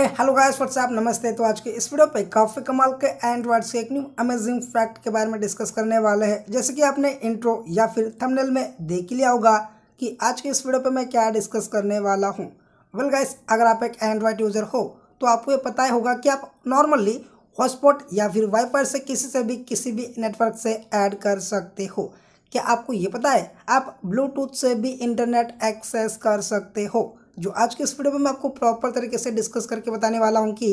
ए hello guys WhatsApp नमस्ते तो आज के इस वीडियो पे काफ़ी कमाल के एंड्रॉयड से के एक न्यू अमेजिंग फैक्ट के बारे में डिस्कस करने वाले हैं जैसे कि आपने इंट्रो या फिर थंबनेल में देख लिया होगा कि आज के इस वीडियो पे मैं क्या डिस्कस करने वाला हूँ वेल गाइस अगर आप एक एंड्रॉयड यूज़र हो तो आपको ये पता ही होगा कि आप नॉर्मली हॉटस्पॉट या फिर वाईफाई से किसी से भी किसी भी नेटवर्क से ऐड कर सकते हो क्या आपको ये पता है आप ब्लूटूथ से भी इंटरनेट एक्सेस कर सकते हो जो आज के इस वीडियो में मैं आपको प्रॉपर तरीके से डिस्कस करके बताने वाला हूँ कि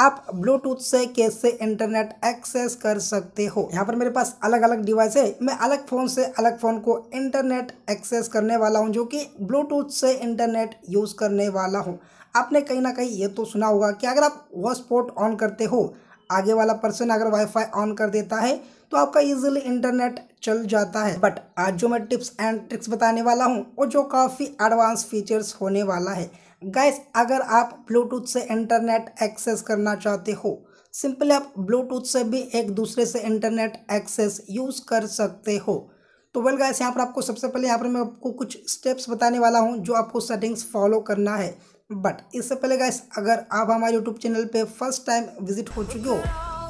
आप ब्लूटूथ से कैसे इंटरनेट एक्सेस कर सकते हो यहाँ पर मेरे पास अलग अलग डिवाइस है मैं अलग फ़ोन से अलग फ़ोन को इंटरनेट एक्सेस करने वाला हूँ जो कि ब्लूटूथ से इंटरनेट यूज़ करने वाला हूँ आपने कहीं ना कहीं ये तो सुना होगा कि अगर आप वॉसपोर्ट ऑन करते हो आगे वाला पर्सन अगर वाईफाई ऑन कर देता है तो आपका इजीली इंटरनेट चल जाता है बट आज जो मैं टिप्स एंड ट्रिक्स बताने वाला हूँ और जो काफ़ी एडवांस फीचर्स होने वाला है गैस अगर आप ब्लूटूथ से इंटरनेट एक्सेस करना चाहते हो सिंपली आप ब्लूटूथ से भी एक दूसरे से इंटरनेट एक्सेस यूज़ कर सकते हो तो वेल गैस यहाँ पर आपको सबसे पहले यहाँ पर मैं आपको कुछ स्टेप्स बताने वाला हूँ जो आपको सेटिंग्स फॉलो करना है बट इससे पहले गैस अगर आप हमारे यूट्यूब चैनल पे फर्स्ट टाइम विजिट हो चुके हो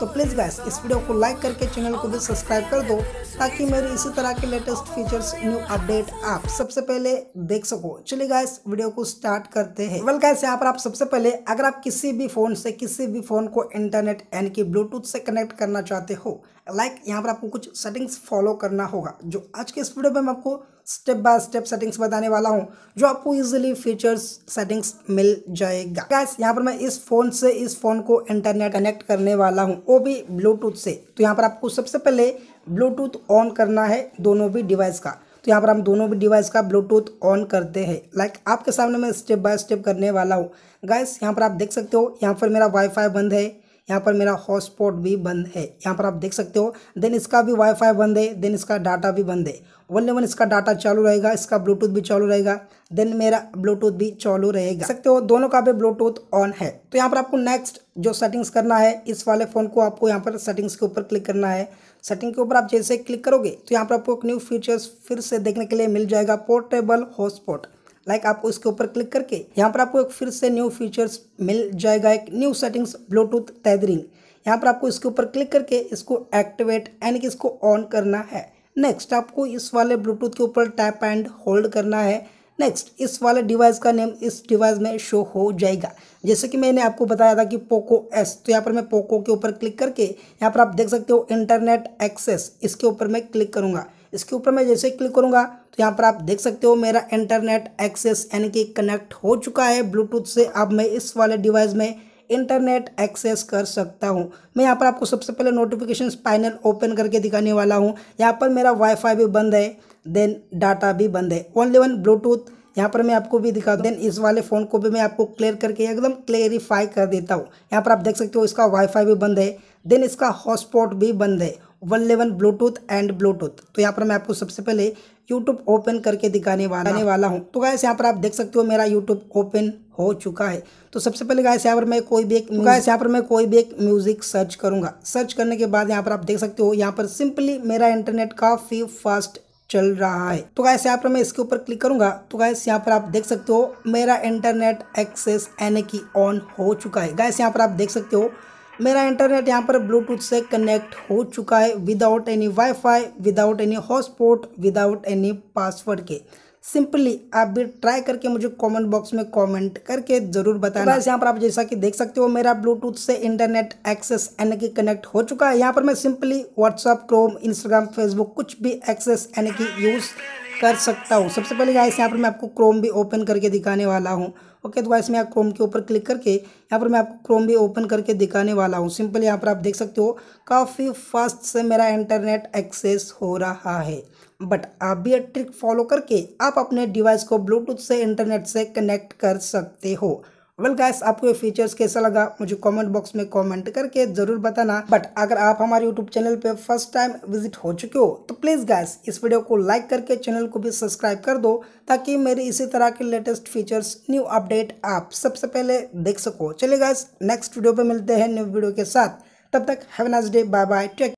तो प्लीज़ गैस इस वीडियो को लाइक करके चैनल को भी सब्सक्राइब कर दो ताकि मेरी इसी तरह के लेटेस्ट फीचर्स न्यू अपडेट आप सबसे पहले देख सको चलिए गैस वीडियो को स्टार्ट करते हैं वेल गैस यहाँ पर आप सबसे पहले अगर आप किसी भी फ़ोन से किसी भी फ़ोन को इंटरनेट यानी कि ब्लूटूथ से कनेक्ट करना चाहते हो लाइक यहाँ पर आपको कुछ सेटिंग्स फॉलो करना होगा जो आज के इस वीडियो में मैं आपको स्टेप बाय स्टेप सेटिंग्स बताने वाला हूँ जो आपको इजीली फीचर्स सेटिंग्स मिल जाएगा गैस यहाँ पर मैं इस फोन से इस फोन को इंटरनेट कनेक्ट करने वाला हूँ वो भी ब्लूटूथ से तो यहाँ पर आपको सबसे पहले ब्लूटूथ ऑन करना है दोनों भी डिवाइस का तो यहाँ पर हम दोनों भी डिवाइस का ब्लूटूथ ऑन करते हैं लाइक like, आपके सामने मैं स्टेप बाय स्टेप करने वाला हूँ गैस यहाँ पर आप देख सकते हो यहाँ पर मेरा वाईफाई बंद है यहाँ पर मेरा हॉटस्पॉट भी बंद है यहाँ पर आप देख सकते हो देन इसका भी वाईफाई बंद है देन इसका डाटा भी बंद है ले वन इसका डाटा चालू रहेगा इसका ब्लूटूथ भी चालू रहेगा देन मेरा ब्लूटूथ भी चालू रहेगा सकते हो दोनों का भी ब्लूटूथ ऑन है तो यहाँ पर आपको नेक्स्ट जो सेटिंग्स करना है इस वाले फ़ोन को आपको यहाँ पर सेटिंग्स के ऊपर क्लिक करना है सेटिंग के ऊपर आप जैसे क्लिक करोगे तो यहाँ पर आपको न्यू फीचर्स फिर से देखने के लिए मिल जाएगा पोर्टेबल हॉटस्पॉट लाइक आपको इसके ऊपर क्लिक करके यहाँ पर आपको एक फिर से न्यू फीचर्स मिल जाएगा एक न्यू सेटिंग्स ब्लूटूथ टैदरिंग यहाँ पर आपको इसके ऊपर क्लिक करके इसको एक्टिवेट यानी कि इसको ऑन करना है नेक्स्ट आपको इस वाले ब्लूटूथ के ऊपर टैप एंड होल्ड करना है नेक्स्ट इस वाले डिवाइस का नेम इस डिवाइस में शो हो जाएगा जैसे कि मैंने आपको बताया था कि पोको एस तो यहाँ पर मैं पोको के ऊपर क्लिक करके यहाँ पर आप देख सकते हो इंटरनेट एक्सेस इसके ऊपर मैं क्लिक करूँगा इसके ऊपर मैं जैसे क्लिक करूँगा तो यहाँ पर आप देख सकते हो मेरा इंटरनेट एक्सेस यानी कि कनेक्ट हो चुका है ब्लूटूथ से अब मैं इस वाले डिवाइस में इंटरनेट एक्सेस कर सकता हूँ मैं यहाँ पर आपको सबसे पहले नोटिफिकेशन पैनल ओपन करके दिखाने वाला हूँ यहाँ पर मेरा वाईफाई भी बंद है देन डाटा भी बंद है ओनली वन ब्लूटूथ यहाँ पर मैं आपको भी दिखा देन इस वाले फ़ोन को भी मैं आपको क्लियर करके एकदम क्लेरिफाई कर देता हूँ यहाँ पर आप देख सकते हो इसका वाईफाई भी बंद है देन इसका हॉटस्पॉट भी बंद है वन लेवन ब्लूटूथ एंड ब्लूटूथ तो यहाँ पर मैं आपको सबसे पहले यूट्यूब ओपन करके दिखाने वाला आने वाला हूँ तो गायस यहाँ पर आप देख सकते हो मेरा यूट्यूब ओपन हो चुका है तो सबसे पहले गायस यहाँ पर मैं कोई भी एक गायस यहाँ पर मैं कोई भी एक म्यूज़िक सर्च करूँगा सर्च करने के बाद यहाँ पर आप देख सकते हो यहाँ पर सिंपली मेरा इंटरनेट काफ़ी फास्ट चल रहा है तो गायस यहाँ पर मैं इसके ऊपर क्लिक करूँगा तो गायस यहाँ पर आप देख सकते हो मेरा इंटरनेट एक्सेस यानी कि ऑन हो चुका है गायस यहाँ पर आप देख सकते हो मेरा इंटरनेट यहाँ पर ब्लूटूथ से कनेक्ट हो चुका है without any wifi without any hotspot without any password के सिंपली आप भी ट्राई करके मुझे कमेंट बॉक्स में कमेंट करके जरूर बताना बस यहाँ पर आप जैसा कि देख सकते हो मेरा ब्लूटूथ से इंटरनेट एक्सेस यानी कि कनेक्ट हो चुका है यहाँ पर मैं simply WhatsApp Chrome Instagram Facebook कुछ भी एक्सेस यानी कि यूज़ कर सकता हूँ सबसे पहले गाइस यहाँ पर मैं आपको क्रोम भी ओपन करके दिखाने वाला हूँ ओके तो गाइस मैं क्रोम के ऊपर क्लिक करके यहाँ पर मैं आपको क्रोम भी ओपन करके दिखाने वाला हूँ सिंपल यहाँ पर आप देख सकते हो काफ़ी फास्ट से मेरा इंटरनेट एक्सेस हो रहा है बट आप भी ट्रिक फॉलो करके आप अपने डिवाइस को ब्लूटूथ से इंटरनेट से कनेक्ट कर सकते हो वेल गैस आपको ये फीचर्स कैसा लगा मुझे कमेंट बॉक्स में कमेंट करके जरूर बताना बट अगर आप हमारे यूट्यूब चैनल पे फर्स्ट टाइम विजिट हो चुके हो तो प्लीज़ गैस इस वीडियो को लाइक करके चैनल को भी सब्सक्राइब कर दो ताकि मेरे इसी तरह के लेटेस्ट फीचर्स न्यू अपडेट आप सबसे पहले देख सको चलिए गैस नेक्स्ट वीडियो पर मिलते हैं न्यू वीडियो के साथ तब तक have nice day bye bye take